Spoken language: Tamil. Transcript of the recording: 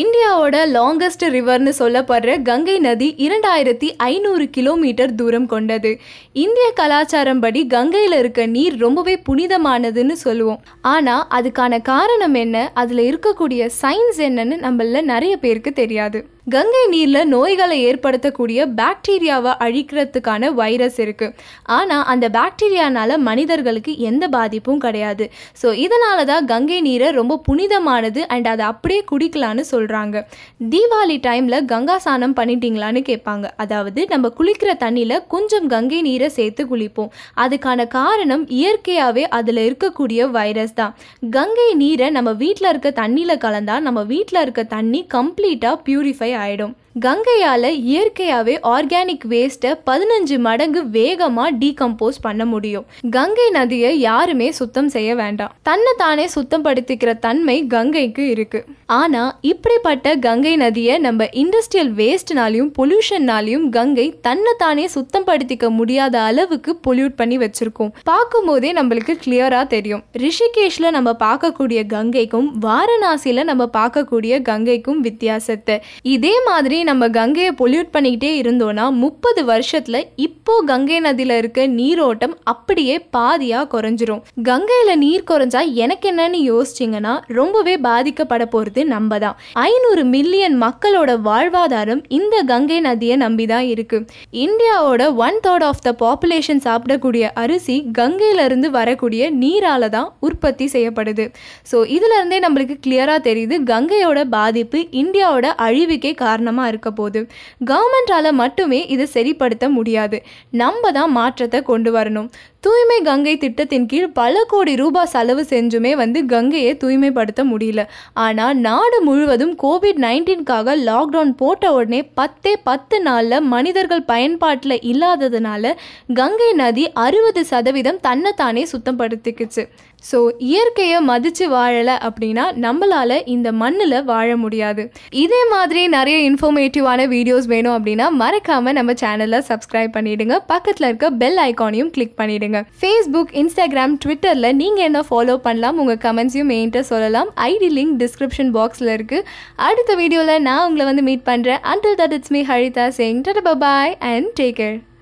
இந்தியாவோட லாங்கஸ்ட் ரிவர்னு சொல்லப்படுற கங்கை நதி இரண்டாயிரத்தி ஐநூறு கிலோமீட்டர் தூரம் கொண்டது இந்திய கலாச்சாரம் படி கங்கையில் இருக்க நீர் ரொம்பவே புனிதமானதுன்னு சொல்லுவோம் ஆனால் அதுக்கான காரணம் என்ன அதில் இருக்கக்கூடிய சயின்ஸ் என்னன்னு நம்மள நிறைய பேருக்கு தெரியாது கங்கை நீரில் நோய்களை ஏற்படுத்தக்கூடிய பாக்டீரியாவை அழிக்கிறதுக்கான வைரஸ் இருக்குது ஆனால் அந்த பாக்டீரியானால் மனிதர்களுக்கு எந்த பாதிப்பும் கிடையாது ஸோ இதனால தான் கங்கை நீரை ரொம்ப புனிதமானது அண்ட் அதை அப்படியே குடிக்கலான்னு சொல்கிறாங்க தீபாவளி டைமில் கங்கா சாணம் பண்ணிட்டீங்களான்னு கேட்பாங்க அதாவது நம்ம குளிக்கிற தண்ணியில் கொஞ்சம் கங்கை நீரை சேர்த்து குளிப்போம் அதுக்கான காரணம் இயற்கையாகவே அதில் இருக்கக்கூடிய வைரஸ் தான் கங்கை நீரை நம்ம வீட்டில் இருக்க தண்ணியில் கலந்தால் நம்ம வீட்டில் இருக்க தண்ணி கம்ப்ளீட்டாக பியூரிஃபை ஆகிடும் கங்கையால் இயற்கையாகவே ஆர்கானிக் வேஸ்ட்டை பதினஞ்சு மடங்கு வேகமாக டீகம்போஸ் பண்ண முடியும் கங்கை நதியை யாருமே சுத்தம் செய்ய வேண்டாம் தன்னை தானே சுத்தப்படுத்திக்கிற தன்மை கங்கைக்கு இருக்குது ஆனால் இப்படிப்பட்ட கங்கை நதியை நம்ம இண்டஸ்ட்ரியல் வேஸ்ட்னாலையும் பொல்யூஷன்னாலையும் கங்கை தன்னை தானே சுத்தம் படுத்திக்க முடியாத அளவுக்கு பொல்யூட் பண்ணி வச்சுருக்கோம் பார்க்கும்போதே நம்மளுக்கு கிளியராக தெரியும் ரிஷிகேஷில் நம்ம பார்க்கக்கூடிய கங்கைக்கும் வாரணாசியில் நம்ம பார்க்கக்கூடிய கங்கைக்கும் வித்தியாசத்தை இதே மாதிரி நம்ம கங்கையை பொல்யூட் பண்ணிக்கிட்டே இருந்தோன்னா முப்பது வருஷத்தில் இப்போ கங்கை நதியில் இருக்க நீரோட்டம் அப்படியே பாதியாக குறைஞ்சிரும் கங்கையில் நீர் குறைஞ்சா எனக்கு என்னன்னு யோசிச்சிங்கன்னா ரொம்பவே பாதிக்கப்பட போகிறது நம்ம தான் ஐநூறு மில்லியன் மக்களோட வாழ்வாதாரம் இந்த கங்கை நதியை நம்பி தான் இருக்கு இந்தியாவோட one third of the population சாப்பிடக்கூடிய அரிசி இருந்து வரக்கூடிய நீரால் தான் உற்பத்தி செய்யப்படுது ஸோ இதுல இருந்தே நம்மளுக்கு கிளியரா தெரியுது கங்கையோட பாதிப்பு இந்தியாவோட அழிவுக்கே காரணமாக இருக்க போது கவர்மெண்டால் மட்டுமே இதை சரிப்படுத்த முடியாது நம்ம தான் மாற்றத்தை கொண்டு வரணும் தூய்மை கங்கை திட்டத்தின் கீழ் பல கோடி ரூபாய் செலவு செஞ்சுமே வந்து கங்கையை தூய்மைப்படுத்த முடியல ஆனால் நாடு முழுவதும் கோவிட் நைன்டீன்காக லாக்டவுன் போட்ட உடனே பத்தே பத்து நாளில் மனிதர்கள் பயன்பாட்டில் இல்லாததுனால கங்கை நதி அறுபது சதவீதம் தன்னைத்தானே சுத்தப்படுத்திக்குச்சு ஸோ இயற்கையை மதித்து வாழலை அப்படின்னா நம்மளால் இந்த மண்ணில் வாழ முடியாது இதே மாதிரி நிறைய இன்ஃபர்மேட்டிவான வீடியோஸ் வேணும் அப்படின்னா மறக்காமல் நம்ம சேனலை சப்ஸ்கிரைப் பண்ணிவிடுங்க பக்கத்தில் இருக்க பெல் ஐக்கானையும் கிளிக் பண்ணிவிடுங்க ஃபேஸ்புக் இன்ஸ்டாகிராம் ட்விட்டரில் நீங்கள் என்ன ஃபாலோ பண்ணலாம் உங்கள் கமெண்ட்ஸையும் மெயின்ட்டு சொல்லலாம் ஐடி லிங்க் டிஸ்கிரிப்ஷன் பாக்ஸில் இருக்குது அடுத்த வீடியோவில் நான் உங்களை வந்து மீட் பண்ணுறேன் until that it's me Haritha Singh tata bye and take care